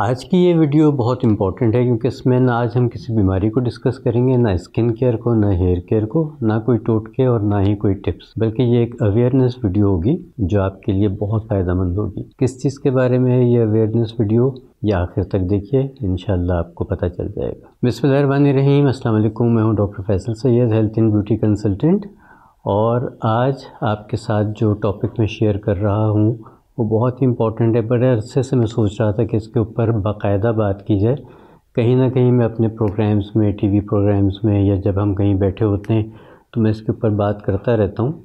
आज की ये वीडियो बहुत इंपॉर्टेंट है क्योंकि इसमें ना आज हम किसी बीमारी को डिस्कस करेंगे ना स्किन केयर को ना हेयर केयर को ना कोई टोटके और ना ही कोई टिप्स बल्कि ये एक अवेयरनेस वीडियो होगी जो आपके लिए बहुत फ़ायदेमंद होगी किस चीज़ के बारे में है ये अवेयरनेस वीडियो ये आखिर तक देखिए इन आपको पता चल जाएगा बिस्मिल्लाहमान रहीम असल मैं हूँ doctor Faisal Saeed health and beauty consultant और आज आपके साथ जो टॉपिक मैं शेयर कर रहा हूँ वो बहुत ही इम्पोर्टेंट है बड़े अरसे से मैं सोच रहा था कि इसके ऊपर बाकायदा बात की जाए कहीं ना कहीं मैं अपने प्रोग्राम्स में टीवी प्रोग्राम्स में या जब हम कहीं बैठे होते हैं तो मैं इसके ऊपर बात करता रहता हूँ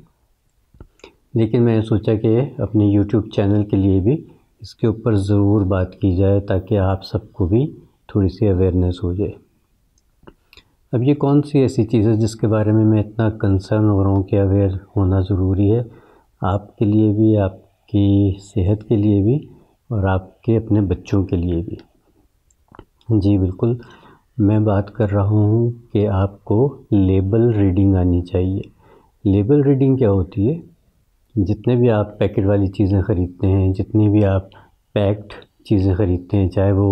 लेकिन मैंने सोचा कि अपने यूट्यूब चैनल के लिए भी इसके ऊपर ज़रूर बात की जाए ताकि आप सबको भी थोड़ी सी अवेयरनेस हो जाए अब ये कौन सी ऐसी चीज़ है जिसके बारे में मैं इतना कंसर्न हो रहा हूँ कि अवेयर होना ज़रूरी है आपके लिए भी आप आपकी सेहत के लिए भी और आपके अपने बच्चों के लिए भी जी बिल्कुल मैं बात कर रहा हूँ कि आपको लेबल रीडिंग आनी चाहिए लेबल रीडिंग क्या होती है जितने भी आप पैकेट वाली चीज़ें ख़रीदते हैं जितनी भी आप पैक्ड चीज़ें ख़रीदते हैं चाहे वो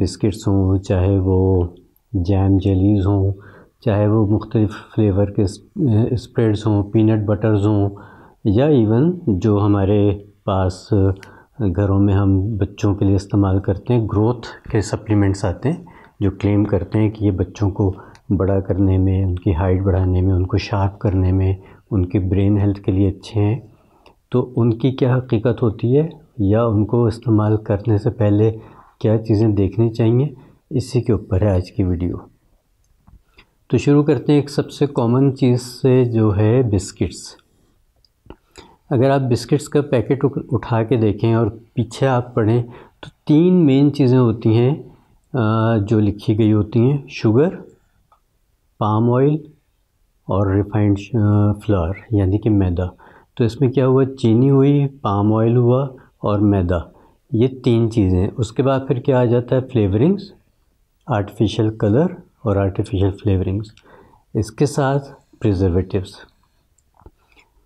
बिस्किट्स हों चाहे वो जैम जलीज़ हों चाहे वो मुख्तलिफ़ फ्लेवर के स्प्रेड्स हों पीनट बटर्स हों या इवन जो हमारे पास घरों में हम बच्चों के लिए इस्तेमाल करते हैं ग्रोथ के सप्लीमेंट्स आते हैं जो क्लेम करते हैं कि ये बच्चों को बड़ा करने में उनकी हाइट बढ़ाने में उनको शार्प करने में उनके ब्रेन हेल्थ के लिए अच्छे हैं तो उनकी क्या हकीकत होती है या उनको इस्तेमाल करने से पहले क्या चीज़ें देखनी चाहिए इसी के ऊपर है आज की वीडियो तो शुरू करते हैं एक सबसे कॉमन चीज़ से जो है बिस्किट्स अगर आप बिस्किट्स का पैकेट उठा के देखें और पीछे आप पढ़ें तो तीन मेन चीज़ें होती हैं जो लिखी गई होती हैं शुगर पाम ऑयल और रिफाइंड फ्लावर यानी कि मैदा तो इसमें क्या हुआ चीनी हुई पाम ऑयल हुआ और मैदा ये तीन चीज़ें उसके बाद फिर क्या आ जाता है फ्लेवरिंग्स आर्टिफिशियल कलर और आर्टिफिशियल फ्लेवरिंग्स इसके साथ प्रिजर्वेटिव्स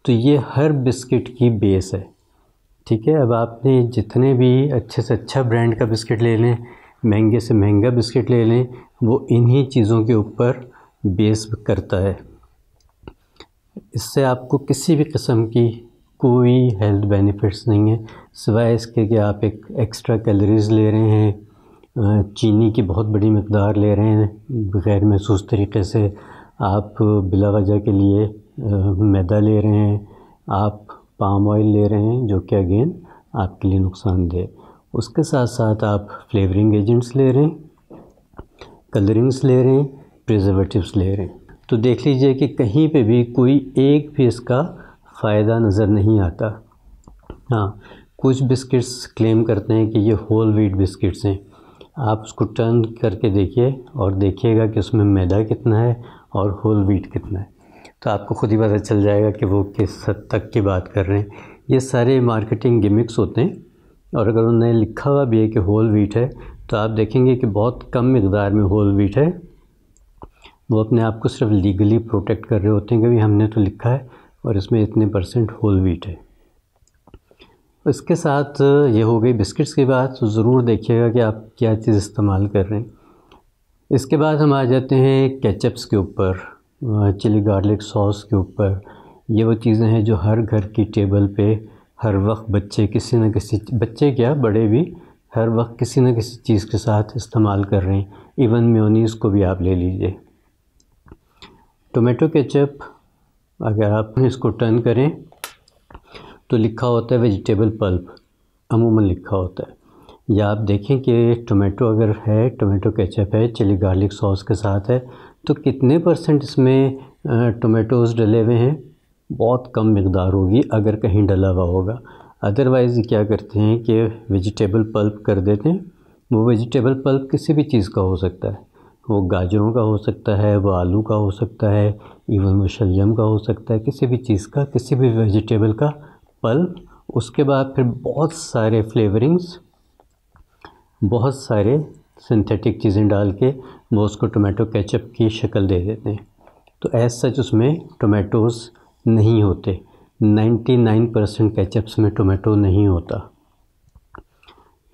तो ये हर बिस्किट की बेस है ठीक है अब आपने जितने भी अच्छे से अच्छा ब्रांड का बिस्किट ले लें महंगे से महंगा बिस्किट ले लें वो इन्हीं चीज़ों के ऊपर बेस करता है इससे आपको किसी भी किस्म की कोई हेल्थ बेनिफिट्स नहीं है सिवाय इसके कि आप एक एक्स्ट्रा कैलोरीज ले रहे हैं चीनी की बहुत बड़ी मकदार ले रहे हैं बग़ैर महसूस तरीके से आप बिला वजह के लिए मैदा ले रहे हैं आप पाम ऑयल ले रहे हैं जो कि अगेन आपके लिए नुकसानदेह उसके साथ साथ आप फ्लेवरिंग एजेंट्स ले रहे हैं कलरिंग्स ले रहे हैं प्रिजर्वेटिव्स ले रहे हैं तो देख लीजिए कि कहीं पे भी कोई एक भी इसका फ़ायदा नज़र नहीं आता हाँ कुछ बिस्किट्स क्लेम करते हैं कि ये होल वीट बिस्किट्स हैं आप उसको टर्न करके देखिए और देखिएगा कि उसमें मैदा कितना है और होल वीट कितना है तो आपको खुद ही पता चल जाएगा कि वो किस हद तक की बात कर रहे हैं ये सारे मार्केटिंग गिमिक्स होते हैं और अगर उन्होंने लिखा हुआ भी है कि होल वीट है तो आप देखेंगे कि बहुत कम मकदार में होल वीट है वो अपने आप को सिर्फ लीगली प्रोटेक्ट कर रहे होते हैं कि भाई हमने तो लिखा है और इसमें इतने परसेंट होल वीट है इसके साथ ये हो गई बिस्किट्स की बात तो ज़रूर देखिएगा कि आप क्या चीज़ इस्तेमाल कर रहे हैं इसके बाद हम आ जाते हैं केचअप्स के ऊपर चिली गार्लिक सॉस के ऊपर ये वो चीज़ें हैं जो हर घर की टेबल पे हर वक्त बच्चे किसी न किसी बच्चे क्या बड़े भी हर वक्त किसी न किसी चीज़ के साथ इस्तेमाल कर रहे हैं इवन म्योनीस को भी आप ले लीजिए टोमेटो केचप अगर आप इसको टर्न करें तो लिखा होता है वेजिटेबल पल्प अमूमन लिखा होता है या आप देखें कि टोमेटो अगर है टोमेटो केचप है चिली गार्लिक सॉस के साथ है तो कितने परसेंट इसमें टोमेटोज़ डले हुए हैं बहुत कम मकदार होगी अगर कहीं डला हुआ होगा अदरवाइज़ क्या करते हैं कि वेजिटेबल पल्प कर देते हैं वो वेजिटेबल पल्प किसी भी चीज़ का हो सकता है वो गाजरों का हो सकता है वो आलू का हो सकता है इवन वो शलजम का हो सकता है किसी भी चीज़ का किसी भी वेजिटेबल का पल्प उसके बाद फिर बहुत सारे फ्लेवरिंग्स बहुत सारे सिंथेटिक चीज़ें डाल के वो उसको टोमेटो केचप की शक्ल दे देते हैं तो एज सच उसमें टोमेटोज़ नहीं होते 99 परसेंट केचप्स में टोमेटो नहीं होता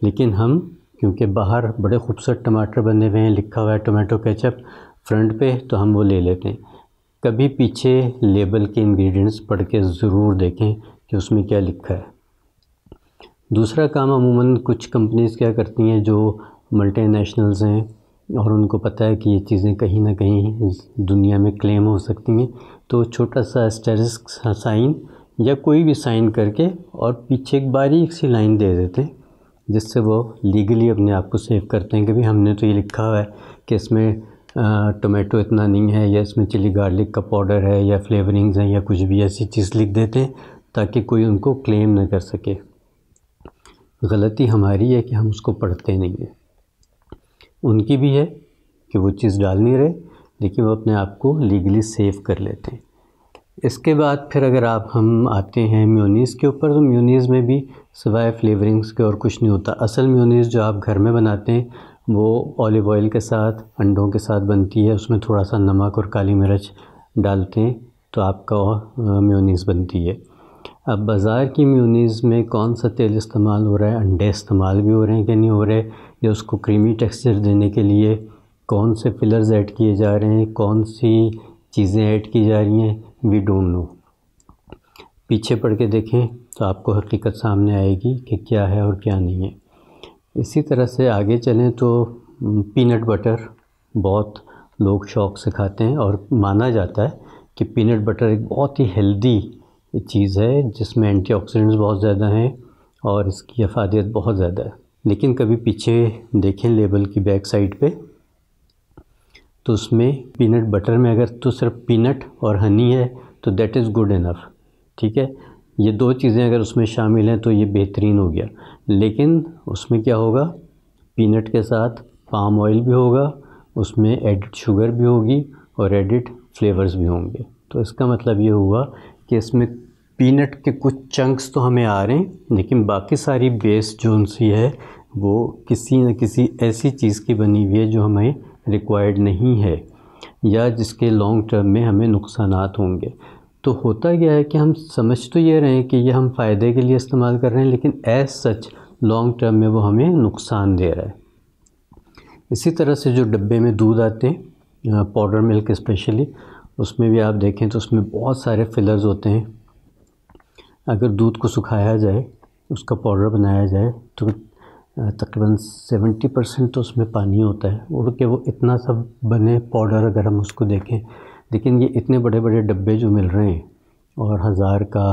लेकिन हम क्योंकि बाहर बड़े खूबसूरत टमाटर बने हुए हैं लिखा हुआ है टोमेटो केचप फ्रंट पे तो हम वो ले लेते हैं कभी पीछे लेबल के इंग्रेडिएंट्स पढ़ के ज़रूर देखें कि उसमें क्या लिखा है दूसरा काम अमूमन कुछ कंपनीज़ क्या करती हैं जो मल्टी हैं और उनको पता है कि ये चीज़ें कहीं ना कहीं दुनिया में क्लेम हो सकती हैं तो छोटा सा स्टेरस साइन या कोई भी साइन करके और पीछे एक बारीक सी लाइन दे देते हैं जिससे वो लीगली अपने आप को सेव करते हैं कि भाई हमने तो ये लिखा हुआ है कि इसमें टोमेटो इतना नहीं है या इसमें चिली गार्लिक का पाउडर है या फ्लेवरिंग्स हैं या कुछ भी ऐसी चीज़ लिख देते हैं ताकि कोई उनको क्लेम ना कर सके गलती हमारी है कि हम उसको पढ़ते नहीं हैं उनकी भी है कि वो चीज़ डाल नहीं रहे लेकिन वो अपने आप को लीगली सेव कर लेते हैं इसके बाद फिर अगर आप हम आते हैं म्योनीज़ के ऊपर तो म्यूनिस में भी सिवाय फ्लेवरिंग्स के और कुछ नहीं होता असल म्यूनिस जो आप घर में बनाते हैं वो ऑलिव ऑयल के साथ अंडों के साथ बनती है उसमें थोड़ा सा नमक और काली मिर्च डालते हैं तो आपका म्यूनिस बनती है अब बाज़ार की म्यूनीस में कौन सा तेल इस्तेमाल हो रहा है अंडे इस्तेमाल भी हो रहे हैं कि नहीं हो रहे या उसको क्रीमी टेक्सचर देने के लिए कौन से फिलर्स ऐड किए जा रहे हैं कौन सी चीज़ें ऐड की जा रही हैं वी डोंट नो पीछे पढ़ के देखें तो आपको हकीकत सामने आएगी कि क्या है और क्या नहीं है इसी तरह से आगे चलें तो पीनट बटर बहुत लोग शौक़ से खाते हैं और माना जाता है कि पीनट बटर एक बहुत ही हेल्दी चीज़ है जिसमें एंटीऑक्सीडेंट्स बहुत ज़्यादा हैं और इसकी अफादियत बहुत ज़्यादा है लेकिन कभी पीछे देखें लेबल की बैक साइड पे तो उसमें पीनट बटर में अगर तो सिर्फ पीनट और हनी है तो दैट इज़ गुड इनफ ठीक है ये दो चीज़ें अगर उसमें शामिल हैं तो ये बेहतरीन हो गया लेकिन उसमें क्या होगा पीनट के साथ पाम ऑयल भी होगा उसमें एडिड शुगर भी होगी और एडिड फ्लेवर्स भी होंगे तो इसका मतलब ये हुआ कि इसमें पीनट के कुछ चंक्स तो हमें आ रहे हैं लेकिन बाकी सारी बेस जो सी है वो किसी न किसी ऐसी चीज़ की बनी हुई है जो हमें रिक्वायर्ड नहीं है या जिसके लॉन्ग टर्म में हमें नुकसान होंगे तो होता क्या है कि हम समझ तो ये रहे हैं कि ये हम फ़ायदे के लिए इस्तेमाल कर रहे हैं लेकिन एज सच लॉन्ग टर्म में वो हमें नुकसान दे रहा है इसी तरह से जो डब्बे में दूध आते हैं पाउडर मिल्क स्पेशली उसमें भी आप देखें तो उसमें बहुत सारे फिलर्स होते हैं अगर दूध को सुखाया जाए उसका पाउडर बनाया जाए तो तकरीबन सेवेंटी परसेंट तो उसमें पानी होता है और के वो इतना सब बने पाउडर अगर हम उसको देखें लेकिन ये इतने बड़े बड़े डब्बे जो मिल रहे हैं और हज़ार का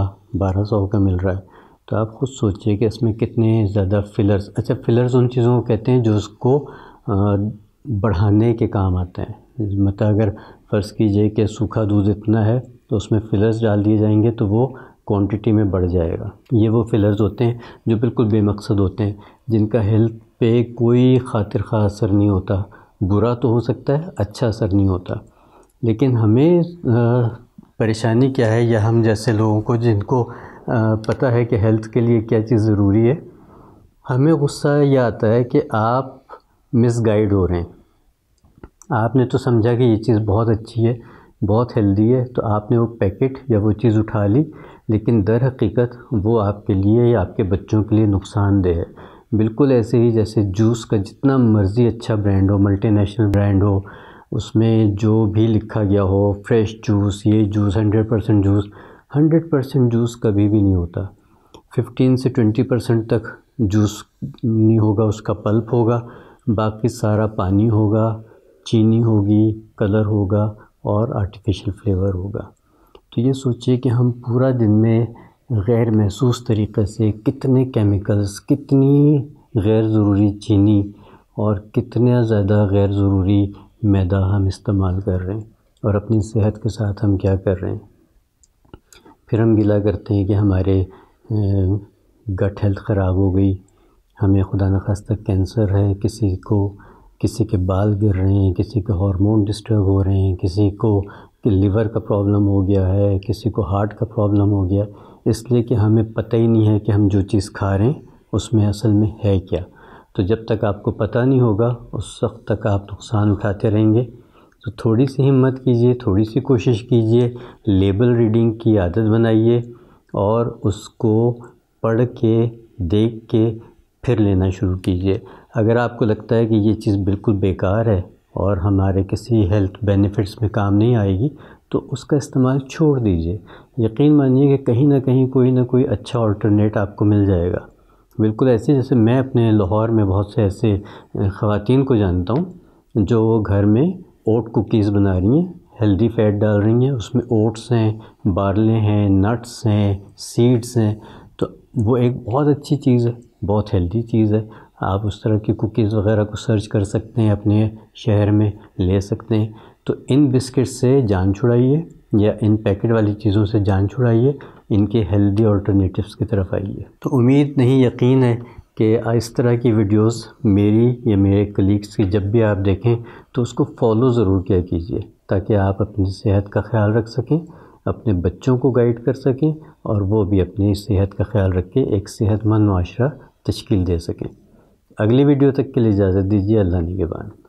बारह सौ का मिल रहा है तो आप खुद सोचिए कि इसमें कितने ज़्यादा फिलर्स अच्छा फिलर्स उन चीज़ों को कहते हैं जो उसको बढ़ाने के काम आते हैं मतलब अगर फ़र्ज़ कीजिए कि सूखा दूध इतना है तो उसमें फिलर्स डाल दिए जाएंगे तो वो क्वांटिटी में बढ़ जाएगा ये वो फिलर्स होते हैं जो बिल्कुल बेमकसद होते हैं जिनका हेल्थ पे कोई खातिर खा असर नहीं होता बुरा तो हो सकता है अच्छा असर नहीं होता लेकिन हमें परेशानी क्या है या हम जैसे लोगों को जिनको पता है कि हेल्थ के लिए क्या चीज़ ज़रूरी है हमें गुस्सा यह आता है कि आप मिसगाइड हो रहे हैं आपने तो समझा कि ये चीज़ बहुत अच्छी है बहुत हेल्दी है तो आपने वो पैकेट या वो चीज़ उठा ली लेकिन दर हकीकत वो आपके लिए या आपके बच्चों के लिए नुकसानदेह है बिल्कुल ऐसे ही जैसे जूस का जितना मर्ज़ी अच्छा ब्रांड हो मल्टीनेशनल ब्रांड हो उसमें जो भी लिखा गया हो फ्रेश जूस ये juice hundred percent juice hundred percent juice कभी भी नहीं होता फिफ्टीन से ट्वेंटी परसेंट तक जूस नहीं होगा उसका पल्प होगा बाकी सारा पानी होगा चीनी होगी कलर होगा और आर्टिफिशियल फ्लेवर होगा तो ये सोचिए कि हम पूरा दिन में गैर महसूस तरीक़े से कितने केमिकल्स कितनी गैर ज़रूरी चीनी और कितने ज़्यादा गैर ज़रूरी मैदा हम इस्तेमाल कर रहे हैं और अपनी सेहत के साथ हम क्या कर रहे हैं फिर हम गिला करते हैं कि हमारे गट हेल्थ ख़राब हो गई हमें खुदा न खास्ता कैंसर है किसी को किसी के बाल गिर रहे हैं किसी के हार्मोन डिस्टर्ब हो रहे हैं किसी को कि लिवर का प्रॉब्लम हो गया है किसी को हार्ट का प्रॉब्लम हो गया इसलिए कि हमें पता ही नहीं है कि हम जो चीज़ खा रहे हैं उसमें असल में है क्या तो जब तक आपको पता नहीं होगा उस वक्त तक आप नुकसान उठाते रहेंगे तो थोड़ी सी हिम्मत कीजिए थोड़ी सी कोशिश कीजिए लेबल रीडिंग की आदत बनाइए और उसको पढ़ के देख के फिर लेना शुरू कीजिए अगर आपको लगता है कि ये चीज़ बिल्कुल बेकार है और हमारे किसी हेल्थ बेनिफिट्स में काम नहीं आएगी तो उसका इस्तेमाल छोड़ दीजिए यकीन मानिए कि कहीं ना कहीं कोई ना कोई अच्छा ऑल्टरनेट आपको मिल जाएगा बिल्कुल ऐसे जैसे मैं अपने लाहौर में बहुत से ऐसे ख़वान को जानता हूँ जो घर में ओट कुकीज़ बना रही हैं हेल्दी फैट डाल रही हैं उसमें ओट्स हैं बारले हैं नट्स हैं सीड्स हैं तो वो एक बहुत अच्छी चीज़ है बहुत हेल्दी चीज़ है आप उस तरह की कुकीज़ वगैरह को सर्च कर सकते हैं अपने शहर में ले सकते हैं तो इन बिस्किट से जान छुड़ाइए या इन पैकेट वाली चीज़ों से जान छुड़ाइए इनके हेल्दी ऑल्टरनेटिव्स की तरफ आइए तो उम्मीद नहीं यकीन है कि इस तरह की वीडियोस मेरी या मेरे कलीग्स की जब भी आप देखें तो उसको फॉलो ज़रूर किया कीजिए ताकि आप अपनी सेहत का ख्याल रख सकें अपने बच्चों को गाइड कर सकें और वो भी अपनी सेहत का ख्याल रख के एक सेहतमंद माशरा तश्कील दे सकें अगली वीडियो तक के लिए इजाज़त दीजिए अल्लाह ने के बाद